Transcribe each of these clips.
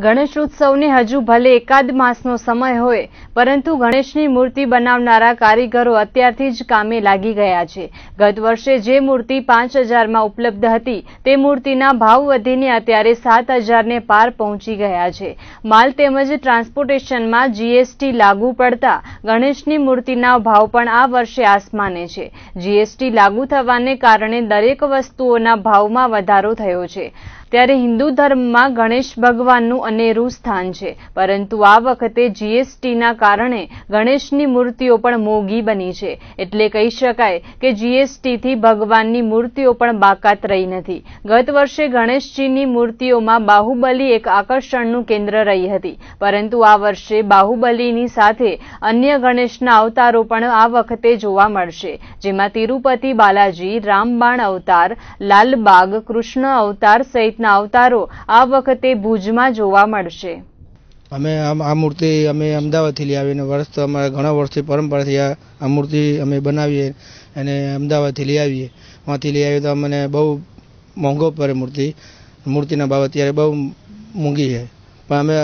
ગણેશ ઉત્સવને હજુ ભલે એકાદ માસનો સમય હોય પરંતુ ગણેશની મૂર્તિ બનાવનારા કારીગરો અત્યારથી જ કામે લાગી ગયા છે ગત વર્ષે જે મૂર્તિ પાંચ હજારમાં ઉપલબ્ધ હતી તે મૂર્તિના ભાવ વધીને અત્યારે સાત હજારને પાર પહોંચી ગયા છે માલ તેમજ ટ્રાન્સપોર્ટેશનમાં જીએસટી લાગુ પડતા ગણેશની મૂર્તિના ભાવ પણ આ વર્ષે આસમાને છે જીએસટી લાગુ થવાને કારણે દરેક વસ્તુઓના ભાવમાં વધારો થયો છે ત્યારે હિન્દુ ધર્મમાં ગણેશ ભગવાનનું અનેરું સ્થાન છે પરંતુ આ વખતે જીએસટીના કારણે ગણેશની મૂર્તિઓ પણ મોંઘી બની છે એટલે કહી શકાય કે જીએસટીથી ભગવાનની મૂર્તિઓ પણ બાકાત રહી નથી ગત વર્ષે ગણેશજીની મૂર્તિઓમાં બાહુબલી એક આકર્ષણનું કેન્દ્ર રહી હતી પરંતુ આ વર્ષે બાહુબલીની સાથે અન્ય ગણેશના અવતારો પણ આ વખતે જોવા મળશે જેમાં તિરુપતિ બાલાજી રામબાણ અવતાર લાલબાગ કૃષ્ણ અવતાર સહિતના અવતારો આ વખતે ભુજમાં જોવા જોવા મળશે અમે આ મૂર્તિ અમે અમદાવાદથી લઈ આવીને વર્ષ તો અમારે ઘણા વર્ષથી પરંપરાથી આ મૂર્તિ અમે બનાવીએ અને અમદાવાદથી લઈ આવીએ ત્યાંથી લઈ આવીએ તો અમને બહુ મોંઘો પડે મૂર્તિ મૂર્તિના ભાવ અત્યારે બહુ મોંઘી છે પણ અમે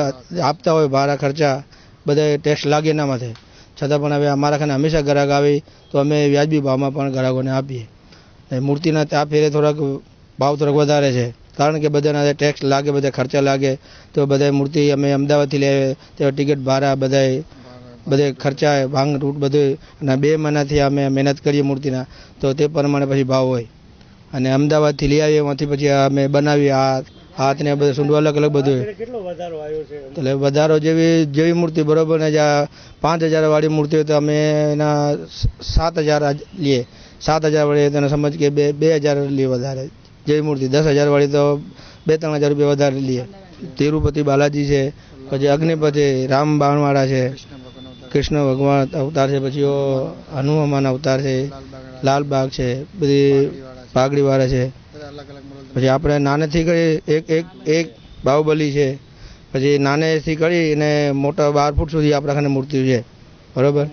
આપતા હોય ભાડા ખર્ચા બધા ટેક્સ લાગે એના માથે છતાં પણ હવે અમારા ખાને હંમેશા ગ્રાહક આવે તો અમે વ્યાજબી ભાવમાં પણ ગ્રાહકોને આપીએ મૂર્તિના ત્યાં ફેરે થોડાક ભાવ થોડાક વધારે છે કારણ કે બધાના ટેક્સ લાગે બધા ખર્ચા લાગે તો બધા મૂર્તિ અમે અમદાવાદથી લે તો ટિકિટ ભાડા બધા બધે ખર્ચા ભાંગ તૂટ બધું અને બે મહિનાથી અમે મહેનત કરીએ મૂર્તિના તો તે પ્રમાણે પછી ભાવ હોય અને અમદાવાદથી લઈ આવીએ એમાંથી પછી અમે બનાવીએ હાથ હાથને બધું સૂંઢવા અલગ અલગ બધું એટલે વધારો જેવી જેવી મૂર્તિ બરોબર ને પાંચ હજાર વાળી મૂર્તિ હોય તો અમે એના સાત હજાર લઈએ સાત હજાર વાળી તેને સમજ કે બે બે હજાર લઈએ વધારે મૂર્તિ દસ હજાર વાળી તો બે ત્રણ હજાર રૂપિયા વધારે લઈએ તિરુપતિ બાલાજી છે પછી અગ્નિપતિ રામ બાણવાળા છે કૃષ્ણ ભગવાન અવતાર છે પછી હનુમાન અવતાર છે લાલબાગ છે બધી પાઘડીવાળા છે પછી આપણે નાનેથી કરી એક એક એક બાહુબલી છે પછી નાનેથી કરી અને મોટા બાર ફૂટ સુધી આપણા ખાને મૂર્તિ છે બરાબર